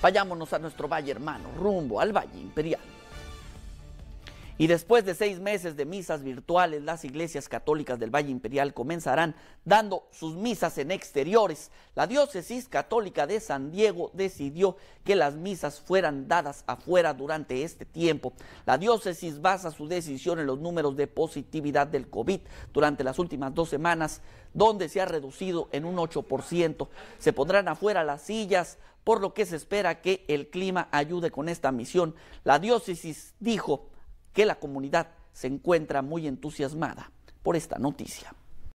Vayámonos a nuestro valle hermano, rumbo al Valle Imperial. Y después de seis meses de misas virtuales, las iglesias católicas del Valle Imperial comenzarán dando sus misas en exteriores. La diócesis católica de San Diego decidió que las misas fueran dadas afuera durante este tiempo. La diócesis basa su decisión en los números de positividad del COVID durante las últimas dos semanas, donde se ha reducido en un 8%. Se pondrán afuera las sillas, por lo que se espera que el clima ayude con esta misión. La diócesis dijo que la comunidad se encuentra muy entusiasmada por esta noticia.